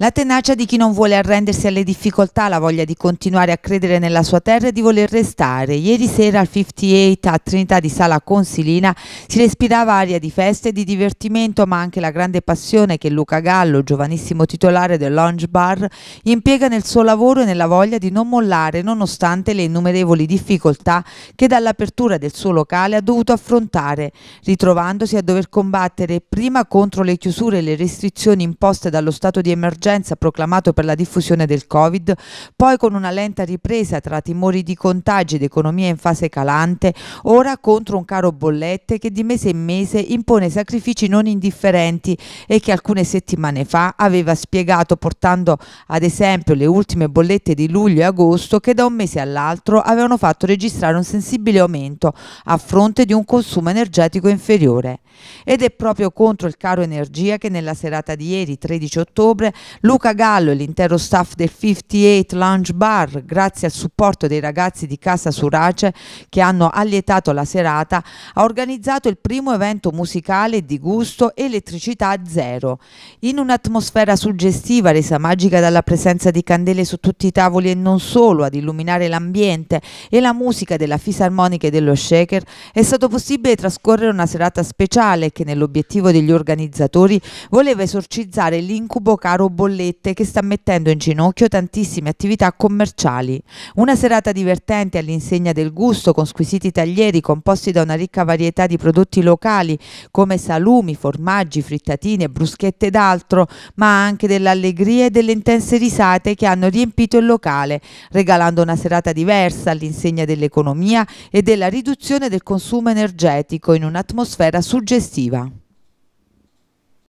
La tenacia di chi non vuole arrendersi alle difficoltà, la voglia di continuare a credere nella sua terra e di voler restare. Ieri sera al 58 a Trinità di Sala Consilina si respirava aria di feste e di divertimento, ma anche la grande passione che Luca Gallo, giovanissimo titolare del Lounge Bar, impiega nel suo lavoro e nella voglia di non mollare nonostante le innumerevoli difficoltà che dall'apertura del suo locale ha dovuto affrontare, ritrovandosi a dover combattere prima contro le chiusure e le restrizioni imposte dallo stato di emergenza d'urgenza proclamato per la diffusione del Covid, poi con una lenta ripresa tra timori di contagi ed economia in fase calante, ora contro un caro bollette che di mese in mese impone sacrifici non indifferenti e che alcune settimane fa aveva spiegato portando ad esempio le ultime bollette di luglio e agosto che da un mese all'altro avevano fatto registrare un sensibile aumento a fronte di un consumo energetico inferiore. Ed è proprio contro il caro energia che nella serata di ieri, 13 ottobre, Luca Gallo e l'intero staff del 58 Lounge Bar, grazie al supporto dei ragazzi di Casa Surace che hanno allietato la serata, ha organizzato il primo evento musicale di gusto Elettricità Zero. In un'atmosfera suggestiva resa magica dalla presenza di candele su tutti i tavoli e non solo ad illuminare l'ambiente e la musica della fisarmonica e dello shaker, è stato possibile trascorrere una serata speciale che nell'obiettivo degli organizzatori voleva esorcizzare l'incubo caro Bolivia bollette che sta mettendo in ginocchio tantissime attività commerciali. Una serata divertente all'insegna del gusto con squisiti taglieri composti da una ricca varietà di prodotti locali come salumi, formaggi, frittatine, bruschette ed altro, ma anche dell'allegria e delle intense risate che hanno riempito il locale, regalando una serata diversa all'insegna dell'economia e della riduzione del consumo energetico in un'atmosfera suggestiva.